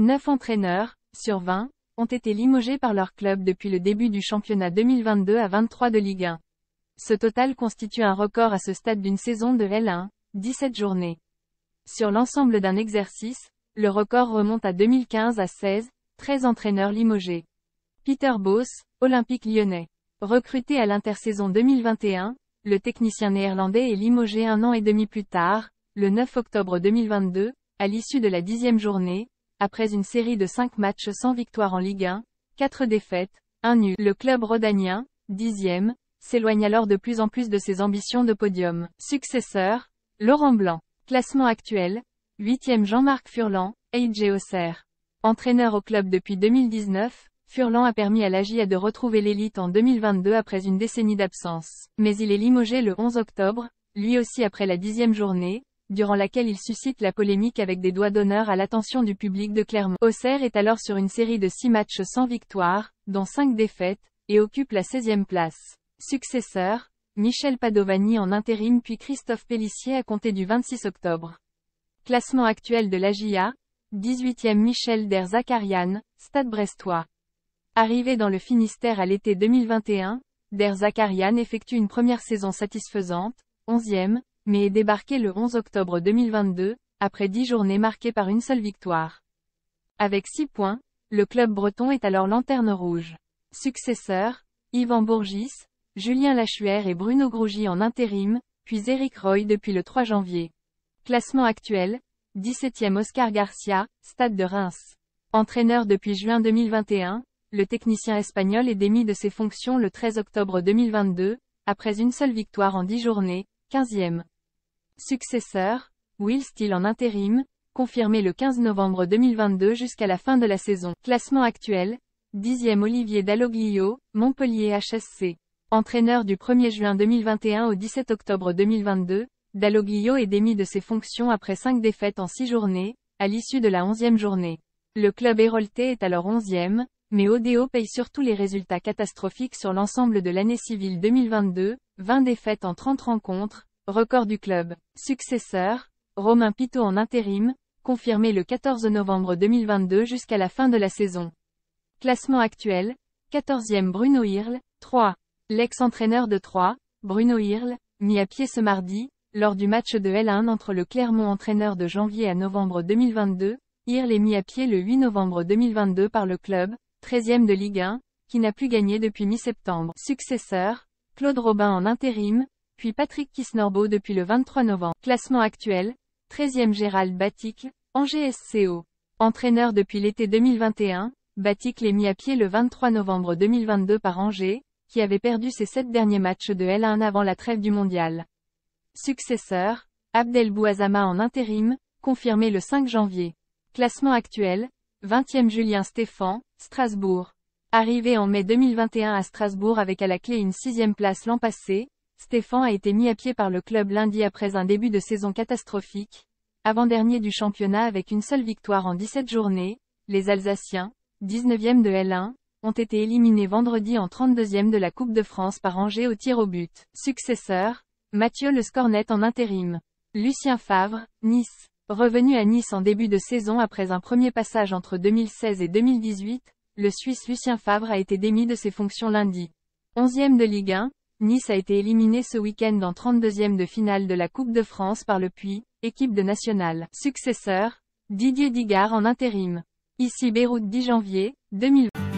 9 entraîneurs, sur 20, ont été limogés par leur club depuis le début du championnat 2022 à 23 de Ligue 1. Ce total constitue un record à ce stade d'une saison de L1, 17 journées. Sur l'ensemble d'un exercice, le record remonte à 2015 à 16, 13 entraîneurs limogés. Peter Boss, Olympique lyonnais. Recruté à l'intersaison 2021, le technicien néerlandais est limogé un an et demi plus tard, le 9 octobre 2022, à l'issue de la dixième journée, après une série de 5 matchs sans victoire en Ligue 1, 4 défaites, 1 nul. Le club rodanien, e s'éloigne alors de plus en plus de ses ambitions de podium. Successeur, Laurent Blanc. Classement actuel, 8e Jean-Marc Furlan, AJ Auxerre. Entraîneur au club depuis 2019, Furlan a permis à l'AGIA de retrouver l'élite en 2022 après une décennie d'absence. Mais il est limogé le 11 octobre, lui aussi après la dixième journée, durant laquelle il suscite la polémique avec des doigts d'honneur à l'attention du public de Clermont. Auxerre est alors sur une série de 6 matchs sans victoire, dont 5 défaites, et occupe la 16e place. Successeur, Michel Padovani en intérim puis Christophe Pellissier à compter du 26 octobre. Classement actuel de l'AGIA, 18e Michel Der Zakarian, Stade Brestois. Arrivé dans le Finistère à l'été 2021, Der Zakarian effectue une première saison satisfaisante, 11e, mais est débarqué le 11 octobre 2022, après 10 journées marquées par une seule victoire. Avec 6 points, le club breton est alors lanterne rouge. Successeurs, Yvan Bourgis, Julien Lachuère et Bruno Grougy en intérim, puis Eric Roy depuis le 3 janvier. Classement actuel, 17e Oscar Garcia, Stade de Reims. Entraîneur depuis juin 2021, le technicien espagnol est démis de ses fonctions le 13 octobre 2022, après une seule victoire en 10 journées, 15e successeur, Will Steele en intérim, confirmé le 15 novembre 2022 jusqu'à la fin de la saison. Classement actuel, 10e Olivier Dalloglio, Montpellier HSC. Entraîneur du 1er juin 2021 au 17 octobre 2022, Dalloglio est démis de ses fonctions après 5 défaites en 6 journées, à l'issue de la 11e journée. Le club hérolté est alors 11e, mais Odeo paye surtout les résultats catastrophiques sur l'ensemble de l'année civile 2022, 20 défaites en 30 rencontres, Record du club. Successeur, Romain Pitot en intérim, confirmé le 14 novembre 2022 jusqu'à la fin de la saison. Classement actuel, 14e Bruno Hirle, 3. L'ex-entraîneur de 3, Bruno Hirle, mis à pied ce mardi, lors du match de L1 entre le Clermont entraîneur de janvier à novembre 2022, Hirle est mis à pied le 8 novembre 2022 par le club, 13e de Ligue 1, qui n'a plus gagné depuis mi-septembre. Successeur, Claude Robin en intérim, puis Patrick Kisnorbo depuis le 23 novembre. Classement actuel, 13e Gérald Batic, Angers SCO. Entraîneur depuis l'été 2021, Batic est mis à pied le 23 novembre 2022 par Angers, qui avait perdu ses sept derniers matchs de L1 avant la trêve du mondial. Successeur, Abdel Bouazama en intérim, confirmé le 5 janvier. Classement actuel, 20e Julien Stéphan, Strasbourg. Arrivé en mai 2021 à Strasbourg avec à la clé une sixième place l'an passé, Stéphane a été mis à pied par le club lundi après un début de saison catastrophique. Avant-dernier du championnat avec une seule victoire en 17 journées, les Alsaciens, 19e de L1, ont été éliminés vendredi en 32e de la Coupe de France par Angers au tir au but. Successeur, Mathieu Le Scornet en intérim. Lucien Favre, Nice. Revenu à Nice en début de saison après un premier passage entre 2016 et 2018, le Suisse Lucien Favre a été démis de ses fonctions lundi. 11e de Ligue 1, Nice a été éliminé ce week-end en 32e de finale de la Coupe de France par le Puy, équipe de nationale. Successeur, Didier Digard en intérim. Ici Beyrouth 10 janvier, 2020.